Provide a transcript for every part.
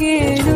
again.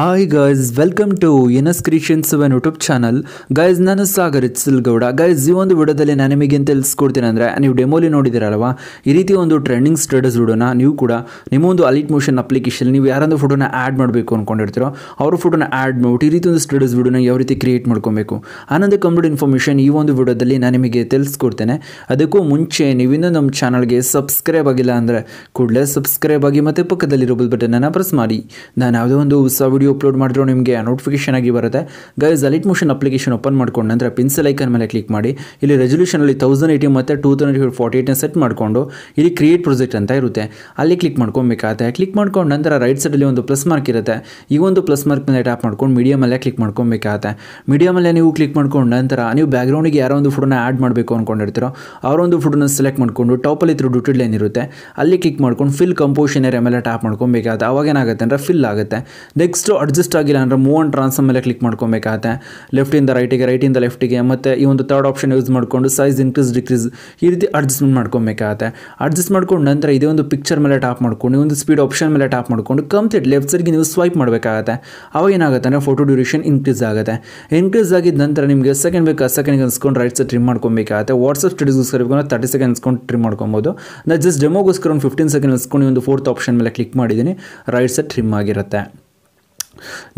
Hi guys welcome to ಎನಸ್ creation seven YouTube channel guys ನಾನು Sagar Gowda guys ಈ ಒಂದು ವಿಡಿಯೋದಲ್ಲಿ ನಾನು ನಿಮಗೆ ಏನು ತಿಳಿಸ್ಕೊಡ್ತೀನಿ ಅಂದರೆ ನೀವು ಡೆಮೋಲಿ ನೋಡಿದಿರಲ್ವಾ ಈ ರೀತಿ ಒಂದು ಟ್ರೆಂಡಿಂಗ್ ಸ್ಟೇಟಸ್ ವಿಡಿಯೋನ ನೀವು ಕೂಡ ನಿಮ್ಮೊಂದು ಅಲಿಟ್ ಮೋಷನ್ ಅಪ್ಲಿಕೇಶನ್ ನೀವು ಯಾರೊಂದು ಫೋಟೋನ ಆ್ಯಡ್ ಮಾಡಬೇಕು ಅಂದ್ಕೊಂಡಿರ್ತೀರೋ ಅವ್ರ ಫೋಟೋನ ಆ್ಯಡ್ ಮಾಡಿಬಿಟ್ಟು ಈ ರೀತಿ ಒಂದು ಸ್ಟೇಟಸ್ ವಿಡಿಯೋನ ಯಾವ ರೀತಿ ಕ್ರಿಯೇಟ್ ಮಾಡ್ಕೊಬೇಕು ಆನಂದ ಕಂಪ್ಲೀಟ್ ಇನ್ಫಾರ್ಮೇಷನ್ ಈ ಒಂದು ವಿಡಿಯೋದಲ್ಲಿ ನಾನು ನಿಮಗೆ ತಿಳಿಸ್ಕೊಡ್ತೇನೆ ಅದಕ್ಕೂ ಮುಂಚೆ ನೀವಿನ್ನೂ ನಮ್ಮ ಚಾನಲ್ಗೆ ಸಬ್ಸ್ಕ್ರೈಬ್ ಆಗಿಲ್ಲ ಅಂದರೆ ಕೂಡಲೇ ಸಬ್ಸ್ಕ್ರೈಬ್ ಆಗಿ ಮತ್ತು ಪಕ್ಕದಲ್ಲಿರೋ ಬಲ್ ಬಟನನ್ನು ಪ್ರೆಸ್ ಮಾಡಿ ನಾನು ಯಾವುದೋ ಒಂದು ಹೊಸ ಅಪ್ಲೋಡ್ ಮಾಡಿದ್ರು ನಿಮಗೆ ನೋಟಿಫಿಕೇಶನ್ ಆಗಿ ಬರುತ್ತೆ guys Alight Motion application open ಮಾಡ್ಕೊಂಡು ನಂತರ ಪಿನ್ಸಲ್ ಐಕನ್ ಮೇಲೆ ಕ್ಲಿಕ್ ಮಾಡಿ ಇಲ್ಲಿ ರೆಸೊಲ್ಯೂಷನಲ್ಲಿ ತೌಸಂಡ್ ಏಯ್ಟಿ ಮತ್ತು ಟೂ ತೌಸಂಡ್ ಫಾರ್ಟಿ ಏಟ್ನ ಸೆಟ್ ಮಾಡಿಕೊಂಡು ಇಲ್ಲಿ ಕ್ರಿಯೇಟ್ ಪ್ರೊಜೆಕ್ಟ್ ಅಂತ ಇರುತ್ತೆ ಅಲ್ಲಿ ಕ್ಲಿಕ್ ಮಾಡ್ಕೊಬೇಕಾಗುತ್ತೆ ಕ್ಲಿಕ್ ಮಾಡ್ಕೊಂಡು ನಂತರ ರೈಟ್ ಸೈಡಲ್ಲಿ ಒಂದು ಪ್ಲಸ್ ಮಾರ್ಕ್ ಇರುತ್ತೆ ಈ ಒಂದು ಪ್ಲಸ್ ಮಾರ್ಕ್ ಮೇಲೆ ಟ್ಯಾಪ್ ಮಾಡ್ಕೊಂಡು ಮೀಡಿಯಮಲ್ಲೇ ಕ್ಲಿಕ್ ಮಾಡ್ಕೊಬೇಕಾಗುತ್ತೆ ಮೀಡಿಯಮಲ್ಲೇ ನೀವು ಕ್ಲಿಕ್ ಮಾಡ್ಕೊಂಡು ನಂತರ ನೀವು ಬ್ಯಾಗ್ರೌಂಡಿಗೆ ಯಾರೋ ಒಂದು ಫೋಟೋನ ಆ್ಯಡ್ ಮಾಡಬೇಕು ಅಂದ್ಕೊಂಡಿರ್ತೀರೋ ಅವರೊಂದು ಫೋಟೋನ ಸೆಲೆಕ್ಟ್ ಮಾಡಿಕೊಂಡು ಟಾಪಲ್ಲಿ ಇದ್ರೂ ಡ್ಯೂಟಿಡ್ ಲೈನ್ ಇರುತ್ತೆ ಅಲ್ಲಿ ಕ್ಲಿಕ್ ಮಾಡ್ಕೊಂಡು ಫಿಲ್ ಕಂಪೋಷನ್ ಏರಿಯಾ ಮೇಲೆ ಟ್ಯಾಪ್ ಮಾಡ್ಕೊಬೇಕಾಗುತ್ತೆ ಅವಾಗ ಏನಾಗುತ್ತೆ ಅಂದರೆ ಫಿಲ್ ಆಗುತ್ತೆ ನೆಕ್ಸ್ಟ್ ಅಡ್ಜಸ್ಟ್ ಆಗಿಲ್ಲ ಅಂದರೆ ಮೂವ್ ಆನ್ ಟ್ರಾನ್ಸ್ಫರ್ ಮೇಲೆ ಕ್ಲಿಕ್ ಮಾಡ್ಕೊಬೇಕಾಗತ್ತೆ ಲೆಫ್ಟಿಂದ ರೈಟಿಗೆ ರೈಟಿಂದ ಲೆಫ್ಟಿಗೆ ಮತ್ತು ಈ ಒಂದು ತರ್ಡ್ ಆಪ್ಷನ್ ಯೂಸ್ ಮಾಡಿಕೊಂಡು ಸೈಜ್ ಇನ್ಕ್ರೀಸ್ ಡಿಕ್ರೀಸ್ ಈ ರೀತಿ ಅಡ್ಜಸ್ಟ್ಮೆಂಟ್ ಮಾಡ್ಕೊಬೇಕಾಗತ್ತೆ ಅಡ್ಜಸ್ಟ್ ಮಾಡ್ಕೊಂಡು ನಂತರ ಇದೇ ಒಂದು ಪಿಕ್ಚರ್ ಮೇಲೆ ಟಾಪ್ ಮಾಡ್ಕೊಂಡು ಒಂದು ಸ್ಪೀಡ್ ಆಪ್ಷನ್ ಮೇಲೆ ಟಾಪ್ ಮಾಡಿಕೊಂಡು ಕಂಪ್ಲೀಟ್ ಲೆಫ್ಟ್ ಸೈಡ್ಗೆ ನೀವು ಸ್ವೈಪ್ ಮಾಡಬೇಕಾಗತ್ತೆ ಅವಾಗ ಏನಾಗುತ್ತೆ ಅಂದರೆ ಫೋಟೋ ಡ್ಯೂರೇಷನ್ ಇನ್ಕ್ರೀಸ್ ಆಗುತ್ತೆ ಇನ್ಕ್ರೀಸ್ ಆಗಿದ ನಂತರ ನಿಮಗೆ ಸೆಕೆಂಡ್ ಬೇಕು ಸೆಕೆಂಡ್ಗೆ ಅನ್ಸ್ಕೊಂಡು ರೈಟ್ ಸೈಡ್ ಟ್ರಿಮ್ ಮಾಡ್ಕೊಬೇಕಾಗುತ್ತೆ ವಾಟ್ಸಪ್ ಸ್ಟಡೀಸ್ಗೋಸ್ಕರ ತರ್ಟಿ ಸೆಕೆಂಡ್ ಅನ್ಸ್ಕೊಂಡು ಟ್ರಿಮ್ ಮಾಡ್ಕೊಬೋದು ನಾ ಜಸ್ಟ್ ಡೆಮೋಗೋಸ್ಕರ ಒಂದು ಫಿಫ್ಟೀನ್ ಸೆಕೆಂಡ್ ಅನ್ಸ್ಕೊಂಡು ಒಂದು ಫೋರ್ತ್ ಆಪ್ಷನ್ ಮೇಲೆ ಕ್ಲಿಕ್ ಮಾಡಿದ್ದೀನಿ ರೈಟ್ ಸೈಡ್ ಟ್ರಿಮ್ ಆಗಿರುತ್ತೆ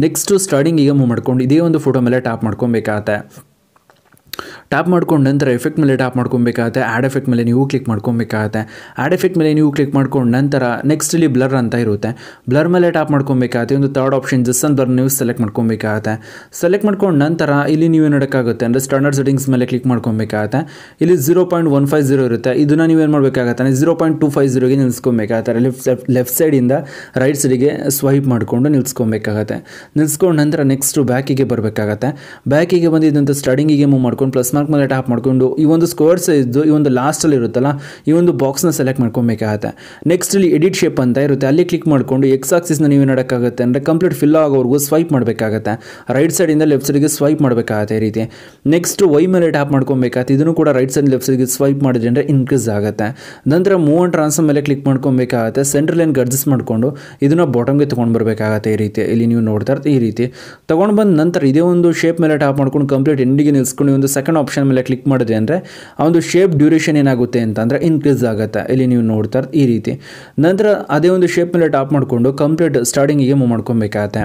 ನೆಕ್ಸ್ಟು ಸ್ಟಾರ್ಟಿಂಗ್ ಈಗ ಮೂವ್ ಮಾಡ್ಕೊಂಡು ಇದೇ ಒಂದು ಫೋಟೋ ಮೇಲೆ ಟ್ಯಾಪ್ ಮಾಡ್ಕೊಬೇಕಾಗತ್ತೆ ಟ್ಯಾಪ್ ಮಾಡ್ಕೊಂಡು ನಂತರ ಎಫೆಕ್ಟ್ ಮೇಲೆ ಟ್ಯಾಪ್ ಮಾಡ್ಕೊಬೇಕಾಗತ್ತೆ ಆ್ಯಡ್ ಎಫೆಕ್ಟ್ ಮೇಲೆ ನೀವು ಕ್ಲಿಕ್ ಮಾಡ್ಕೊಬೇಕಾಗುತ್ತೆ ಆ್ಯಡ್ ಎಫೆಕ್ಟ್ ಮೇಲೆ ನೀವು ಕ್ಲಿಕ್ ಮಾಡ್ಕೊಂಡು ನಂತರ ನೆಕ್ಸ್ಟ್ ಇಲ್ಲಿ ಬ್ಲರ್ ಅಂತ ಇರುತ್ತೆ ಬ್ಲರ್ ಮೇಲೆ ಟ್ಯಾಪ್ ಮಾಡ್ಕೊಬೇಕಾಗತ್ತೆ ಒಂದು ಥರ್ಡ್ ಆಪ್ಷನ್ ಜಸ್ ಅಂತ ನೀವು ಸೆಲೆಕ್ಟ್ ಮಾಡ್ಕೊಬೇಕಾಗತ್ತೆ ಸೆಲೆಕ್ಟ್ ಮಾಡ್ಕೊಂಡು ನಂತರ ಇಲ್ಲಿ ನೀವು ನೋಡೋಕ್ಕಾಗುತ್ತೆ ಅಂದರೆ ಸ್ಟ್ಯಾಂಡರ್ಡ್ ಸೆಟ್ಟಿಂಗ್ಸ್ ಮೇಲೆ ಕ್ಲಿಕ್ ಮಾಡ್ಕೊಬೇಕಾಗತ್ತೆ ಇಲ್ಲಿ zero point one five zero ಇರುತ್ತೆ ಇದನ್ನು ಏನು ಮಾಡಬೇಕಾಗತ್ತೆ ಜೀರೋ ಪಾಯಿಂಟ್ ಟು ಫೈವ್ ಜೀರೋಗೆ ನಿಲ್ಸ್ಕೊಬೇಕಾಗತ್ತೆ ಲೆಫ್ಟ್ ಲೆಫ್ಟ್ ಸೈಡಿಂದ ರೈಟ್ ಸೈಡಿಗೆ ಸ್ವೈಪ್ ಮಾಡಿಕೊಂಡು ನಿಲ್ಸ್ಕೊಬೇಕಾಗತ್ತೆ ನಿಲ್ಸ್ಕೊಂಡು ನಂತರ ನೆಕ್ಸ್ಟು ಬ್ಯಾಕಿಗೆ ಬರಬೇಕಾಗತ್ತೆ ಬ್ಯಾಕಿಗೆ ಬಂದಿದ್ದಂಥ ಸ್ಟಾರ್ಟಿಂಗಿಗೆ ಮೂವ್ ಮಾಡ್ಕೊಂಡು ಪ್ಲಸ್ ಮಾರ್ಕ್ ಮೇಲೆ ಟ್ಯಾಪ್ ಮಾಡಿಕೊಂಡು ಈ ಒಂದು ಸ್ಕ್ವರ್ಡ್ ಸೈಜ್ದು ಈ ಒಂದು ಲಾಸ್ಟಲ್ಲಿ ಇರುತ್ತಲ್ಲ ಈ ಒಂದು ಬಾಕ್ಸ್ನ ಸೆಲೆಕ್ಟ್ ಮಾಡ್ಕೊಬೇಕಾಗತ್ತೆ ನೆಕ್ಸ್ಟ್ ಇಲ್ಲಿ ಎಡಿಟ್ ಶೇಪ್ ಅಂತ ಇರುತ್ತೆ ಅಲ್ಲಿ ಕ್ಲಿಕ್ ಮಾಡಿಕೊಂಡು ಎಕ್ಸ್ ಆಕ್ಸಿಸ್ನ ನೀವು ಮಾಡೋಕ್ಕಾಗುತ್ತೆ ಅಂದರೆ ಕಂಪ್ಲೀಟ್ ಫಿಲ್ ಆಗೋವರೆಗೂ ಸ್ವೈಪ್ ಮಾಡಬೇಕಾಗತ್ತೆ ರೈಟ್ ಸೈಡಿಂದ ಲೆಫ್ಟ್ ಸೈಡ್ಗೆ ಸ್ವೈಪ್ ಮಾಡಬೇಕಾಗತ್ತೆ ಈ ರೀತಿ ನೆಕ್ಸ್ಟ್ ವೈ ಮೇಲೆ ಟ್ಯಾಪ್ ಮಾಡ್ಕೊಬೇಕಾಗತ್ತೆ ಇದನ್ನು ಕೂಡ ರೈಟ್ ಸೈಡ್ ಲೆಫ್ಟ್ ಸೈಡ್ಗೆ ಸ್ವೈಪ್ ಮಾಡಿದ್ರೆ ಅಂದರೆ ಇನ್ಕ್ರೀಸ್ ಆಗುತ್ತೆ ನಂತರ ಮೂವ್ ಅಂಡ್ ಟ್ರಾನ್ಸ್ಫರ್ ಮೇಲೆ ಕ್ಲಿಕ್ ಮಾಡ್ಕೊಬೇಕಾಗತ್ತೆ ಸೆಂಟ್ರಲ್ ಲೈನ್ಗೆ ಅಡ್ಜಸ್ಟ್ ಮಾಡಿಕೊಂಡು ಇದನ್ನು ಬಾಟಮ್ಗೆ ತೊಗೊಂಡು ಬರಬೇಕಾಗತ್ತೆ ಈ ರೀತಿ ಇಲ್ಲಿ ನೀವು ನೋಡ್ತಾ ಇರ್ತೀವಿ ಈ ರೀತಿ ತೊಗೊಂಡು ಬಂದ ನಂತರ ಇದೇ ಒಂದು ಶೇಪ್ ಮೇಲೆ ಟ್ಯಾಪ್ ಮಾಡ್ಕೊಂಡು ಕಂಪ್ಲೀಟ್ ಎಂಡಿಗೆ ನಿಲ್ಸ್ಕೊಂಡು ಒಂದು ಸೆಕೆಂಡ್ ಆಪ್ಷನ್ ಮೇಲೆ ಕ್ಲಿಕ್ ಮಾಡಿದೆ ಅಂದರೆ ಆ ಒಂದು ಶೇಪ್ ಡ್ಯೂರೇಷನ್ ಏನಾಗುತ್ತೆ ಅಂತಂದರೆ ಇನ್ಕ್ರೀಸ್ ಆಗುತ್ತೆ ಇಲ್ಲಿ ನೀವು ನೋಡ್ತಾರೆ ಈ ರೀತಿ ನಂತರ ಅದೇ ಒಂದು ಶೇಪ್ ಮೇಲೆ ಟಾಪ್ ಮಾಡಿಕೊಂಡು ಕಂಪ್ಲೀಟ್ ಸ್ಟಾರ್ಟಿಂಗಿಗೆ ಮೂವ್ ಮಾಡ್ಕೊಬೇಕಾಗತ್ತೆ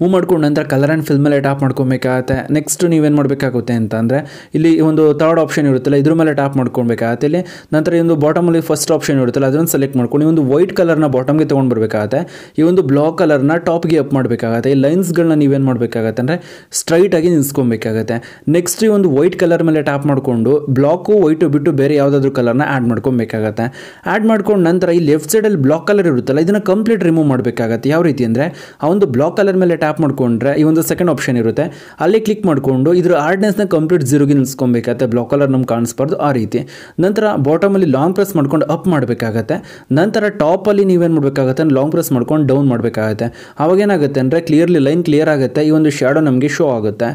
ಮೂವ್ ಮಾಡ್ಕೊಂಡು ನಂತರ ಕಲರ್ ಆ್ಯಂಡ್ ಮೇಲೆ ಟ್ಯಾಪ್ ಮಾಡ್ಕೊಬೇಕಾಗತ್ತೆ ನೆಕ್ಸ್ಟ್ ನೀವೇನು ಮಾಡಬೇಕಾಗುತ್ತೆ ಅಂತ ಅಂದರೆ ಇಲ್ಲಿ ಒಂದು ಥರ್ಡ್ ಆಪ್ಷನ್ ಇರುತ್ತಲ್ಲ ಇದ್ರ ಮೇಲೆ ಟ್ಯಾಪ್ ಮಾಡ್ಕೊಬೇಕಾಗತ್ತೆ ಇಲ್ಲಿ ನಂತರ ಈ ಒಂದು ಬಾಟಮಲ್ಲಿ ಫಸ್ಟ್ ಆಪ್ಷನ್ ಇರುತ್ತಲ್ಲ ಅದನ್ನು ಸೆಲೆಕ್ಟ್ ಮಾಡ್ಕೊಂಡು ಈ ಒಂದು ವೈಟ್ ಕಲರ್ನ ಬಾಟಮ್ಗೆ ತೊಗೊಂಡು ಬರಬೇಕಾಗತ್ತೆ ಈ ಒಂದು ಬ್ಲಾಕ್ ಕಲರ್ನ ಟಾಪ್ಗೆ ಅಪ್ ಮಾಡಬೇಕಾಗತ್ತೆ ಈ ಲೈನ್ಸ್ಗಳನ್ನ ನೀವೇನು ಮಾಡಬೇಕಾಗತ್ತೆ ಅಂದರೆ ಸ್ಟ್ರೈಟಾಗಿ ನಿಲ್ಸ್ಕೊಬೇಕಾಗತ್ತೆ ನೆಕ್ಸ್ಟ್ ಈ ಒಂದು ವೈಟ್ ಕಲರ್ ಮೇಲೆ ಟ್ಯಾಪ್ ಮಾಡಿಕೊಂಡು ಬ್ಲಾಕು ವೈಟು ಬಿಟ್ಟು ಬೇರೆ ಯಾವುದಾದ್ರೂ ಕಲರ್ನ ಆ್ಯಡ್ ಮಾಡ್ಕೊಬೇಕಾಗತ್ತೆ ಆ್ಯಡ್ ಮಾಡ್ಕೊಂಡು ನಂತರ ಈ ಲೆಫ್ಟ್ ಸೈಡಲ್ಲಿ ಬ್ಲಾಕ್ ಕಲರ್ ಇರುತ್ತಲ್ಲ ಇದನ್ನು ಕಂಪ್ಲೀಟ್ ರಿಮೂವ್ ಮಾಡಬೇಕಾಗತ್ತೆ ಯಾವ ರೀತಿ ಅಂದರೆ ಆ ಒಂದು ಬ್ಲಾಕ್ ಕಲರ್ ಮೇಲೆ ಟ್ಯಾಪ್ ಮಾಡಿಕೊಂಡ್ರೆ ಈ ಒಂದು ಸೆಕೆಂಡ್ ಆಪ್ಷನ್ ಇರುತ್ತೆ ಅಲ್ಲಿ ಕ್ಲಿಕ್ ಮಾಡಿಕೊಂಡು ಇದ್ರ ಹಾರ್ಡ್ನೆಸ್ನ ಕಂಪ್ಲೀಟ್ ಜೀರೋಗೆ ನಿಲ್ಸ್ಕೊಬೇಕಾಗತ್ತೆ ಬ್ಲಾಕ್ ಕಲರ್ ನಮ್ಗೆ ಕಾಣಿಸ್ಬಾರ್ದು ಆ ರೀತಿ ನಂತರ ಬಾಟಮಲ್ಲಿ ಲಾಂಗ್ ಪ್ರೆಸ್ ಮಾಡ್ಕೊಂಡು ಅಪ್ ಮಾಡಬೇಕಾಗತ್ತೆ ನಂತರ ಟಾಪಲ್ಲಿ ನೀವೇನು ಮಾಡಬೇಕಾಗತ್ತೆ ಲಾಂಗ್ ಪ್ರೆಸ್ ಮಾಡ್ಕೊಂಡು ಡೌನ್ ಮಾಡಬೇಕಾಗತ್ತೆ ಆವಾಗ ಏನಾಗುತ್ತೆ ಅಂದರೆ ಕ್ಲಿಯರ್ಲಿ ಲೈನ್ ಕ್ಲಿಯರ್ ಆಗುತ್ತೆ ಈ ಒಂದು ಶ್ಯಾಡೋ ನಮಗೆ ಶೋ ಆಗುತ್ತೆ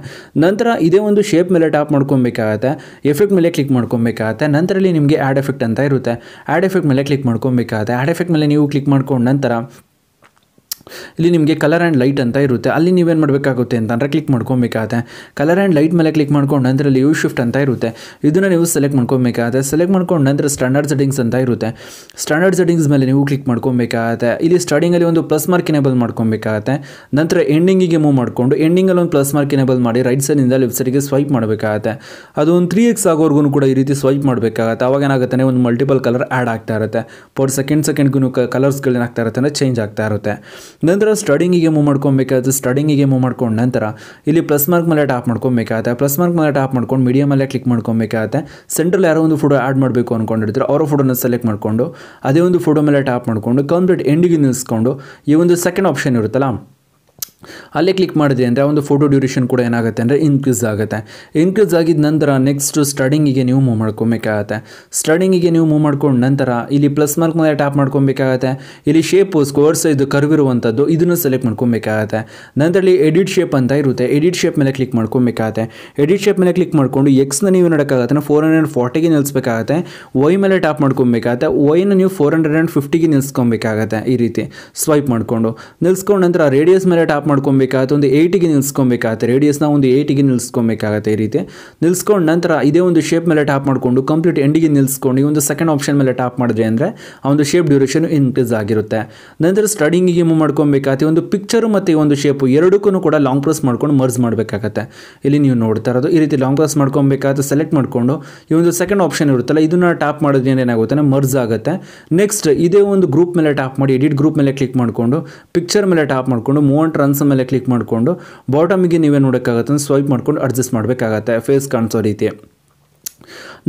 ನಂತರ ಇದೇ ಒಂದು ಶೇಪ್ ಮೇಲೆ ಟ್ಯಾಪ್ ಮಾಡ್ಕೊಬೇಕಾಗತ್ತೆ ಎಫೆಕ್ಟ್ ಮೇಲೆ ಕ್ಲಿಕ್ ಮಾಡ್ಕೊಬೇಕಾಗತ್ತೆ ನಂತರಲ್ಲಿ ನಿಮಗೆ ಆ್ಯಡ್ ಎಫೆಕ್ಟ್ ಅಂತ ಇರುತ್ತೆ ಆ್ಯಡ್ ಎಫೆಕ್ಟ್ ಮೇಲೆ ಕ್ಲಿಕ್ ಮಾಡ್ಕೊಬೇಕಾಗತ್ತೆ ಆ್ಯಡ್ ಎಫೆಕ್ಟ್ ಮೇಲೆ ನೀವು ಕ್ಲಿಕ್ ಮಾಡ್ಕೊಂಡು ನಂತರ ಇಲ್ಲಿ ನಿಮಗೆ ಕಲರ್ ಆ್ಯಂಡ್ ಲೈಟ್ ಅಂತ ಇರುತ್ತೆ ಅಲ್ಲಿ ನೀವೇನು ಮಾಡಬೇಕಾಗುತ್ತೆ ಅಂತಂದರೆ ಕ್ಲಿಕ್ ಮಾಡ್ಕೊಬೇಕಾಗುತ್ತೆ ಕಲರ್ ಆ್ಯಂಡ್ ಲೈಟ್ ಮೇಲೆ ಕ್ಲಿಕ್ ಮಾಡ್ಕೊಂಡು ನಂತರ ಅಲ್ಲಿ ಯೂ ಶಿಫ್ಟ್ ಅಂತ ಇರುತ್ತೆ ಇದನ್ನು ನೀವು ಸೆಲೆಕ್ಟ್ ಮಾಡ್ಕೊಬೇಕಾಗುತ್ತೆ ಸೆಲೆಕ್ಟ್ ಮಾಡ್ಕೊಂಡು ನಂತರ ಸ್ಟ್ಯಾಂಡರ್ಡ್ ಸೆಟ್ಟಿಂಗ್ಸ್ ಅಂತ ಇರುತ್ತೆ ಸ್ಟ್ಯಾಂಡರ್ಡ್ ಸೆಟ್ಟಿಂಗ್ಸ್ ಮೇಲೆ ನೀವು ಕ್ಲಿಕ್ ಮಾಡ್ಕೊಬೇಕಾಗುತ್ತೆ ಇಲ್ಲಿ ಸ್ಟಾರ್ಟಿಂಗಲ್ಲಿ ಒಂದು ಪ್ಲಸ್ ಮಾರ್ಕ್ ಎನೇಬಲ್ ಮಾಡ್ಕೊಬೇಕಾಗುತ್ತೆ ನಂತರ ಎಂಡಿಂಗಿಗೆ ಮೂವ್ ಮಾಡಿಕೊಂಡು ಎಂಡಿಂಗಲ್ಲಿ ಒಂದು ಪ್ಲಸ್ ಮಾರ್ಕ್ ಎನೇಬಲ್ ಮಾಡಿ ರೈಟ್ ಸೈಡಿಂದ ಲೆಫ್ಟ್ ಸೈಡಿಗೆ ಸ್ವೈಪ್ ಮಾಡಬೇಕಾಗುತ್ತೆ ಅದು ಒಂದು ತ್ರೀ ಎಕ್ಸ್ ಆಗೋರ್ಗೂ ಕೂಡ ಈ ರೀತಿ ಸ್ವೈಪ್ ಮಾಡಬೇಕಾಗುತ್ತೆ ಆವಾಗ ಏನಾಗುತ್ತೆ ಒಂದು ಮಲ್ಟಿಪಲ್ ಕಲರ್ ಆ್ಯಡ್ ಆಗ್ತಾ ಇರುತ್ತೆ ಪರ್ ಸೆಕೆಂಡ್ ಸೆಕೆಂಡ್ಗೂ ಏನಾಗ್ತಾ ಇರುತ್ತೆ ಅಂದರೆ ಚೇಂಜ್ ಆಗ್ತಾ ಇರುತ್ತೆ ನಂತರ ಸ್ಟಡಿಂಗಿಗೆ ಮೂವ್ ಮಾಡ್ಕೊಬೇಕಾಗುತ್ತೆ ಸ್ಟಡಿಂಗಿಗೆ ಮೂವ್ ಮಾಡ್ಕೊಂಡು ನಂತರ ಇಲ್ಲಿ ಪ್ಲಸ್ ಮಾರ್ಕ್ ಮೇಲೆ ಟ್ಯಾಪ್ ಮಾಡ್ಕೊಬೇಕಾಗುತ್ತೆ ಪ್ಲಸ್ ಮಾರ್ಕ್ ಮೇಲೆ ಟ್ಯಾಪ್ ಮಾಡ್ಕೊಂಡು ಮೀಡಿಯಮ್ ಮೇಲೆ ಕ್ಲಿಕ್ ಮಾಡ್ಕೊಬೇಕಾಗುತ್ತೆ ಸೆಂಟ್ರಲ್ಲಿ ಯಾರೋ ಒಂದು ಫೋಟೋ ಆ್ಯಡ್ ಮಾಡಬೇಕು ಅಂದ್ಕೊಂಡಿರ್ತಾರೆ ಅವರ ಫೋಟೋನ ಸೆಲೆಕ್ಟ್ ಮಾಡಿಕೊಂಡು ಅದೇ ಒಂದು ಫೋಟೋ ಮೇಲೆ ಟ್ಯಾಪ್ ಮಾಡಿಕೊಂಡು ಕಂಪ್ಲೀಟ್ ಎಂಡಿಗೆ ನಿಲ್ಲಿಸ್ಕೊಂಡು ಈ ಒಂದು ಸೆಕೆಂಡ್ ಆಪ್ಷನ್ ಇರುತ್ತಲ್ಲ ಅಲ್ಲೇ ಕ್ಲಿಕ್ ಮಾಡಿದೆ ಅಂದರೆ ಒಂದು ಫೋಟೋ ಡ್ಯೂರೇಷನ್ ಕೂಡ ಏನಾಗುತ್ತೆ ಅಂದರೆ ಇನ್ಕ್ರೀಸ್ ಆಗುತ್ತೆ ಇನ್ಕ್ರೀಸ್ ಆಗಿದ ನಂತರ ನೆಕ್ಸ್ಟ್ ಸ್ಟಡಿಂಗಿಗೆ ನೀವು ಮೂವ್ ಮಾಡ್ಕೊಬೇಕಾಗತ್ತೆ ಸ್ಟಡಿಂಗಿಗೆ ನೀವು ಮೂವ್ ಮಾಡ್ಕೊಂಡು ನಂತರ ಇಲ್ಲಿ ಪ್ಲಸ್ ಮಾರ್ಕ್ ಮೇಲೆ ಟ್ಯಾಪ್ ಮಾಡ್ಕೊಬೇಕಾಗತ್ತೆ ಇಲ್ಲಿ ಶೇಪು ಸ್ಕೋರ್ಸ್ ಇದು ಕರ್ವಿರುವಂಥದ್ದು ಇದನ್ನು ಸೆಲೆಕ್ಟ್ ಮಾಡ್ಕೊಬೇಕಾಗತ್ತೆ ನಂತರ ಇಲ್ಲಿ ಎಡಿಟ್ ಶೇಪ್ ಅಂತ ಇರುತ್ತೆ ಎಡಿಟ್ ಶೇಪ್ ಮೇಲೆ ಕ್ಲಿಕ್ ಮಾಡ್ಕೊಬೇಕಾಗತ್ತೆ ಎಡಿಟ್ ಶೇಪ್ ಮೇಲೆ ಕ್ಲಿಕ್ ಮಾಡಿಕೊಂಡು ಎಕ್ಸ್ನ ನೀವು ನಡೋಕ್ಕಾಗತ್ತೆ ಫೋರ್ ಹಂಡ್ರೆಡ್ ಫಾರ್ಟಿಗೆ ನಿಲ್ಲಿಸ್ಬೇಕಾಗತ್ತೆ ವೈ ಮೇಲೆ ಟ್ಯಾಪ್ ಮಾಡ್ಕೊಬೇಕಾಗತ್ತೆ ವೈನ ನೀವು ಫೋರ್ ಹಂಡ್ರೆಡ್ ಆ್ಯಂಡ್ ಫಿಫ್ಟಿಗೆ ನಿಲ್ಸ್ಕೊಬೇಕಾಗತ್ತೆ ಈ ರೀತಿ ಸ್ವೈಪ್ ಮಾಡಿಕೊಂಡು ನಿಲ್ಸ್ಕೊಂಡು ನಂತರ ರೇಡಿಯಸ್ ಮೇಲೆ ಟ್ಯಾಪ್ ಮಾಡ್ಕೊಬೇಕಾಗತ್ತೆ ಒಂದು ಏಯ್ಟಿಗೆ ನಿಲ್ಸ್ಕೊಬೇಕಾಗತ್ತೆ ರೇಡಿಯಸ್ನ ಒಂದು ಏಯ್ಟಿಗೆ ನಿಲ್ಸ್ಕೊಬೇಕಾಗತ್ತೆ ಈ ರೀತಿ ನಿಲ್ಸ್ಕೊಂಡು ನಂತರ ಇದೇ ಒಂದು ಶೇಪ್ ಮೇಲೆ ಟ್ಯಾಪ್ ಮಾಡಿಕೊಂಡು ಕಂಪ್ಲೀಟ್ ಎಂಡಿಗೆ ನಿಲ್ಸ್ಕೊಂಡು ಈ ಒಂದು ಸೆಕೆಂಡ್ ಆಪ್ಷನ್ ಮೇಲೆ ಟ್ಯಾಪ್ ಮಾಡಿದ್ರೆ ಅಂದರೆ ಆ ಒಂದು ಶೇಪ್ ಡ್ಯೂರೇಷನ್ ಇನ್ಕ್ರೀಸ್ ಆಗಿರುತ್ತೆ ನಂತರ ಸ್ಟಡಿಂಗಿಗೆ ಮೂವ್ ಮಾಡ್ಕೊಬೇಕಾಗತ್ತೆ ಒಂದು ಪಿಕ್ಚರು ಮತ್ತು ಈ ಒಂದು ಶೇಪ್ ಎರಡಕ್ಕೂ ಕೂಡ ಲಾಂಗ್ ಪ್ರೆಸ್ ಮಾಡ್ಕೊಂಡು ಮರ್ಜ್ ಮಾಡಬೇಕಾಗತ್ತೆ ಇಲ್ಲಿ ನೀವು ನೋಡ್ತಾ ಇರೋದು ಈ ರೀತಿ ಲಾಂಗ್ ಪ್ರೆಸ್ ಮಾಡ್ಕೊಬೇಕಾದ ಸೆಲೆಕ್ಟ್ ಮಾಡಿಕೊಂಡು ಈ ಒಂದು ಸೆಕೆಂಡ್ ಆಪ್ಷನ್ ಇರುತ್ತಲ್ಲ ಇದನ್ನ ಟ್ಯಾಪ್ ಮಾಡೋದ್ರಿಂದ ಏನಾಗುತ್ತೆ ಮರ್ಜ್ ಆಗುತ್ತೆ ನೆಕ್ಸ್ಟ್ ಇದೇ ಒಂದು ಗ್ರೂಪ್ ಮೇಲೆ ಟ್ಯಾಪ್ ಮಾಡಿ ಎಡಿಟ್ ಗ್ರೂಪ್ ಮೇಲೆ ಕ್ಲಿಕ್ ಮಾಡಿಕೊಂಡು ಪಿಕ್ಚರ್ ಮೇಲೆ ಟ್ಯಾಪ್ ಮಾಡಿಕೊಂಡು ಮೂವಂಟ್ ಟ್ರಾನ್ಸ್ ಆಪ್ಷನ್ಸ್ನ ಮೇಲೆ ಕ್ಲಿಕ್ ಮಾಡಿಕೊಂಡು ಬಾಟಮಿಗೆ ನೀವೇ ನೋಡೋಕ್ಕಾಗುತ್ತೆ ಸ್ವೈಪ್ ಮಾಡ್ಕೊಂಡು ಅಡ್ಜಸ್ಟ್ ಮಾಡಬೇಕಾಗತ್ತೆ ಫೇಸ್ ಕಾಣಿಸೋ ರೀತಿ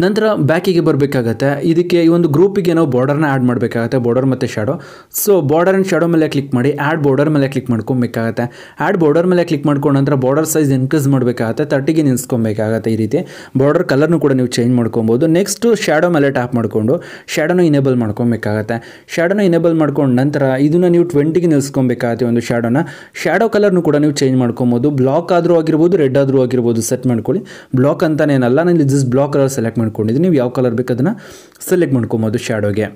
ನಂತರ ಬ್ಯಾಕಿಗೆ ಬರಬೇಕಾಗತ್ತೆ ಇದಕ್ಕೆ ಈ ಒಂದು ಗ್ರೂಪಿಗೆ ನಾವು ಬಾರ್ಡರ್ನ ಆ್ಯಡ್ ಮಾಡಬೇಕಾಗತ್ತೆ ಬಾರ್ಡರ್ ಮತ್ತು shadow so border and shadow ಮೇಲೆ ಕ್ಲಿಕ್ ಮಾಡಿ ಆ್ಯಡ್ ಬಾರ್ಡರ್ ಮೇಲೆ ಕ್ಲಿಕ್ ಮಾಡ್ಕೊಬೇಕಾಗತ್ತೆ ಆ್ಯಡ್ ಬಾರ್ಡರ್ ಮೇಲೆ ಕ್ಲಿಕ್ ಮಾಡ್ಕೊಂಡು ನಂತರ ಬಾರ್ಡರ್ ಸೈಜ್ ಇನ್ಕ್ರೀಸ್ ಮಾಡಬೇಕಾಗತ್ತೆ ತರ್ಟಿಗೆ ನಿಲ್ಸ್ಕೊಬೇಕಾಗತ್ತೆ ಈ ರೀತಿ ಬಾರ್ಡರ್ ಕಲರ್ನು ಕೂಡ ನೀವು ಚೇಂಜ್ ಮಾಡ್ಕೊಬೋದು ನೆಕ್ಸ್ಟು ಶ್ಯಾಡೋ ಮೇಲೆ ಟ್ಯಾಪ್ ಮಾಡಿಕೊಂಡು ಶ್ಯಾಡೋನ ಇನೇಬಲ್ ಮಾಡ್ಕೊಬೇಕಾಗತ್ತೆ ಶ್ಯಾಡೋನ ಇನೇಬಲ್ ಮಾಡ್ಕೊಂಡು ನಂತರ ಇದನ್ನು ನೀವು ಟ್ವೆಂಟಿಗೆ ನಿಲ್ಸ್ಕೊಬೇಕಾಗತ್ತೆ ಒಂದು ಶ್ಯಾಡೋನ ಶ್ಯಾಡೋ ಕಲರ್ನು ಕೂಡ ನೀವು ಚೇಂಜ್ ಮಾಡ್ಕೊಬೋದು ಬ್ಲಾಕ್ ಆದರೂ ಆಗಿರ್ಬೋದು ರೆಡ್ ಆದರೂ ಆಗಿರ್ಬೋದು ಸೆಟ್ ಮಾಡ್ಕೊಳ್ಳಿ ಬ್ಲಾಕ್ ಅಂತನೇನಲ್ಲ ನಾನು ಜಸ್ಟ್ ಬ್ಲಾಕ್ ಕಲರ್ ಸೆಲೆಕ್ಟ್ ಮಾಡ್ಕೊಂಡಿದ್ದೀನಿ ನೀವು ಯಾವ ಕಲರ್ ಬೇಕು ಅದನ್ನು ಸೆಲೆಕ್ಟ್ ಮಾಡ್ಕೊಬೋದು ಶ್ಯಾಡೋಗೆ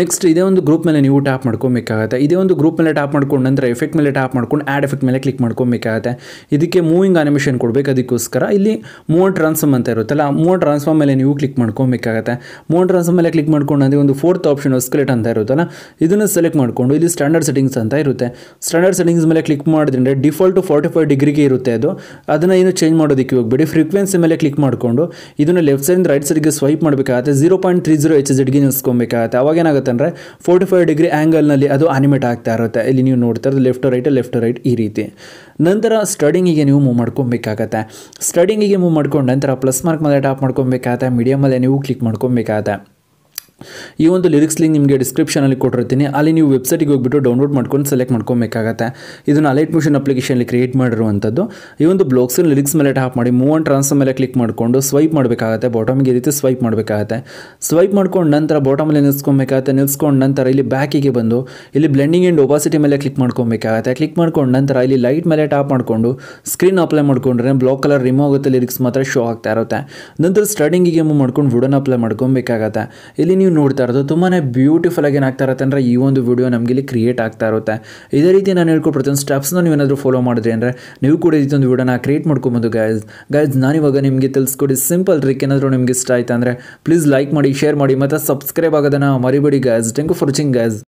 ನೆಕ್ಸ್ಟ್ ಇದೇ ಒಂದು ಗ್ರೂಪ್ ಮೇಲೆ ನೀವು ಟ್ಯಾಪ್ ಮಾಡ್ಕೊಬೇಕಾಗುತ್ತೆ ಇದೇ ಒಂದು ಗ್ರೂಪ್ ಮೇಲೆ ಟ್ಯಾಪ್ ಮಾಡ್ಕೊಂಡು ನಂತರ ಎಫೆಕ್ಟ್ ಮೇಲೆ ಟ್ಯಾಪ್ ಮಾಡ್ಕೊಂಡು ಆ್ಯಡ್ ಎಫೆಕ್ಟ್ ಮೇಲೆ ಕ್ಲಿಕ್ ಮಾಡ್ಕೊಬೇಕಾಗುತ್ತೆ ಇದಕ್ಕೆ ಮೂವಿಂಗ್ ಅನಿಮೇಷನ್ ಕೊಡಬೇಕು ಅದಕ್ಕೋಸ್ಕರ ಇಲ್ಲಿ ಮೂವ್ ಟ್ರಾನ್ಸ್ಫಾರ್ಮ್ ಅಂತ ಇರುತ್ತಲ್ಲ ಮೂವ್ ಟ್ರಾನ್ಸ್ಫಾರ್ಮ್ ಮೇಲೆ ನೀವು ಕ್ಲಿಕ್ ಮಾಡ್ಕೊಬೇಕಾಗುತ್ತೆ ಮೂವ್ ಟ್ರಾನ್ಸ್ಫಾರ್ಮ್ ಮೇಲೆ ಕ್ಲಿಕ್ ಮಾಡ್ಕೊಂಡು ಅದೇ ಒಂದು ಫೋರ್ತ್ ಆಪ್ಷನ್ ಸ್ಕ್ರೆಟ್ ಅಂತ ಇರುತ್ತಲ್ಲ ಇದನ್ನು ಸೆಲೆಕ್ಟ್ ಮಾಡಿಕೊಂಡು ಇಲ್ಲಿ ಸ್ಟ್ಯಾಂಡರ್ಡ್ ಸೆಟ್ಟಿಂಗ್ಸ್ ಅಂತ ಇರುತ್ತೆ ಸ್ಟ್ಯಾಂಡರ್ಡ್ ಸೆಟ್ಟಿಂಗ್ಸ್ ಮೇಲೆ ಕ್ಲಿಕ್ ಮಾಡಿದ್ರೆ ಡಿಫಾಲ್ಟ್ ಫಾರ್ಟಿ ಫೈವ್ ಡಿಗ್ರಿಗೆ ಇರುತ್ತೆ ಅದು ಅದನ್ನು ಏನು ಚೇಂಜ್ ಮಾಡೋದಕ್ಕೆ ಹೋಗಬೇಡಿ ಫ್ರೀಕ್ವೆನ್ಸಿ ಮೇಲೆ ಕ್ಲಿಕ್ ಮಾಡಿಕೊಂಡು ಇದನ್ನು ಲೆಫ್ಟ್ ಸೈಡ್ ರೈಟ್ ಸೈಡ್ಗೆ ಸ್ವೈಪ್ ಮಾಡಬೇಕಾಗುತ್ತೆ zero point three zero H ನಿಲ್ಸ್ಕೊಬೇಕಾಗುತ್ತೆ ನಿಲ್ಸ್ಕೊಬೇಕಾಗತ್ತೆ ಅವಾಗೇನಾಗುತ್ತೆ ಅಂದರೆ ಫೋರ್ಟಿ ಫೈವ್ ಡಿಗ್ರಿ ಆ್ಯಂಗಲ್ನಲ್ಲಿ ಅದು ಆನಿಮೇಟ್ ಆಗ್ತಾ ಇರುತ್ತೆ ಇಲ್ಲಿ ನೀವು ನೋಡ್ತಾ ಇರೋದು ಲೆಫ್ಟ್ ರೈಟ್ ಲೆಫ್ಟ್ ರೈಟ್ ಈ ರೀತಿ ನಂತರ ಸ್ಟಡಿಂಗಿಗೆ ನೀವು ಮೂವ್ ಮಾಡ್ಕೊಬೇಕಾಗತ್ತೆ ಸ್ಟಡಿಂಗಿಗೆ ಮೂವ್ ಮಾಡ್ಕೊಂಡು ನಂತರ ಪ್ಲಸ್ ಮಾರ್ಕ್ ಮೇಲೆ ಟ್ಯಾಪ್ ಮಾಡ್ಕೊಬೇಕಾಗತ್ತೆ ಮೀಡಿಯಮಲ್ಲೇ ನೀವು ಕ್ಲಿಕ್ ಮಾಡ್ಕೊಬೇಕಾಗತ್ತೆ ಈ ಒಂದು ಲಿರಿಕ್ಸ್ ಲಿಂಕ್ ನಿಮಗೆ ಡಿಸ್ಕ್ರಿಪ್ಷನ್ ಅಲ್ಲಿ ಕೊಟ್ಟಿರ್ತೀನಿ ಅಲ್ಲಿ ನೀವು ವೆಬ್ಸೈಟಿಗೆ ಹೋಗ್ಬಿಟ್ಟು ಡೌನ್ಲೋಡ್ ಮಾಡ್ಕೊಂಡು ಸೆಲೆಕ್ಟ್ ಮಾಡ್ಕೊಬೇಕಾಗತ್ತೆ ಇದನ್ನು ಅಲೈಟ್ ಮಿಷನ್ ಅಪ್ಲಿಕೇಶನಲ್ಲಿ ಕ್ರಿಯೇಟ್ ಮಾಡಿರುವಂಥದ್ದು ಈ ಒಂದು ಬ್ಲಾಕ್ಸ್ ಲಿರಿಕ್ಸ್ ಮೇಲೆ ಟ್ಯಾಪ್ ಮಾಡಿ ಮೂವ್ ಆನ್ ಟ್ರಾನ್ಸ್ಫರ್ ಮೇಲೆ ಕ್ಲಿಕ್ ಮಾಡಿಕೊಂಡು ಸ್ವೈಪ್ ಮಾಡಬೇಕಾಗತ್ತೆ ಬಾಟಮ್ಗೆ ಈ ರೀತಿ ಸ್ವೈಪ್ ಮಾಡಬೇಕಾಗತ್ತೆ ಸ್ವೈಪ್ ಮಾಡ್ಕೊಂಡು ನಂತರ ಬಾಟಮ್ ಅಲ್ಲಿ ನಿಲ್ಸ್ಕೊಬೇಕಾಗತ್ತೆ ನಿಲ್ಸ್ಕೊಂಡು ನಂತರ ಇಲ್ಲಿ ಬ್ಯಾಕಿಗೆ ಬಂದು ಇಲ್ಲಿ ಬ್ಲೆಂಡಿಂಗ್ ಅಂಡ್ ಒಪಾಸಿಟಿ ಮೇಲೆ ಕ್ಲಿಕ್ ಮಾಡ್ಕೊಬೇಕಾಗತ್ತೆ ಕ್ಲಿಕ್ ಮಾಡ್ಕೊಂಡು ನಂತರ ಇಲ್ಲಿ ಲೈಟ್ ಮೇಲೆ ಟ್ಯಾಪ್ ಮಾಡ್ಕೊಂಡು ಸ್ಕ್ರೀನ್ ಅಪ್ಲೈ ಮಾಡ್ಕೊಂಡ್ರೆ ಬ್ಲಾಕ್ ಕಲರ್ ರಿಮೂವ್ ಆಗುತ್ತೆ ಲಿರಿಕ್ಸ್ ಮಾತ್ರ ಶೋ ಆಗ್ತಾ ಇರುತ್ತೆ ನಂತರ ಸ್ಟಾರ್ಟಿಂಗಿಗೆ ಮೂವ್ ಮಾಡ್ಕೊಂಡು ವುಡನ್ ಅಪ್ಲೈ ಮಾಡ್ಕೊಬೇಕಾಗತ್ತೆ ಇಲ್ಲಿ ನೀವು ನೀವು ನೋಡ್ತಾ ಇರೋದು ತುಂಬಾ ಬ್ಯೂಟಿಫುಲ್ ಆಗಿ ಏನಾಗ್ತಾ ಇರುತ್ತೆ ಅಂದರೆ ಈ ಒಂದು ವಿಡಿಯೋ ನಮಗೆ ಇಲ್ಲಿ ಕ್ರಿಯೇಟ್ ಆಗ್ತಾ ಇರುತ್ತೆ ಇದೇ ರೀತಿ ನಾನು ಹೇಳ್ಕೊ ಪ್ರತಿಯೊಂದು ಸ್ಟೆಪ್ಸ್ನ ಏನಾದರೂ ಫಾಲೋ ಮಾಡಿದ್ರಿ ಅಂದರೆ ನೀವು ಕೂಡ ಇದೊಂದು ವಿಡಿಯೋನ ಕ್ರಿಯೇಟ್ ಮಾಡ್ಕೊಬೋದು ಗೈಸ್ ಗೈಸ್ ನಾನಿವಾಗ ನಿಮಗೆ ತಿಳಿಸ್ಕೊಡಿ ಸಿಂಪಲ್ ಟ್ರಿಕ್ ಏನಾದರೂ ನಿಮಗೆ ಇಷ್ಟ ಆಯ್ತು ಅಂದರೆ ಪ್ಲೀಸ್ ಲೈಕ್ ಮಾಡಿ ಶೇರ್ ಮಾಡಿ ಮತ್ತು ಸಬ್ಸ್ಕ್ರೈಬ್ ಆಗೋದನ್ನ ಮರಿಬೇಡಿ guys thank you for watching guys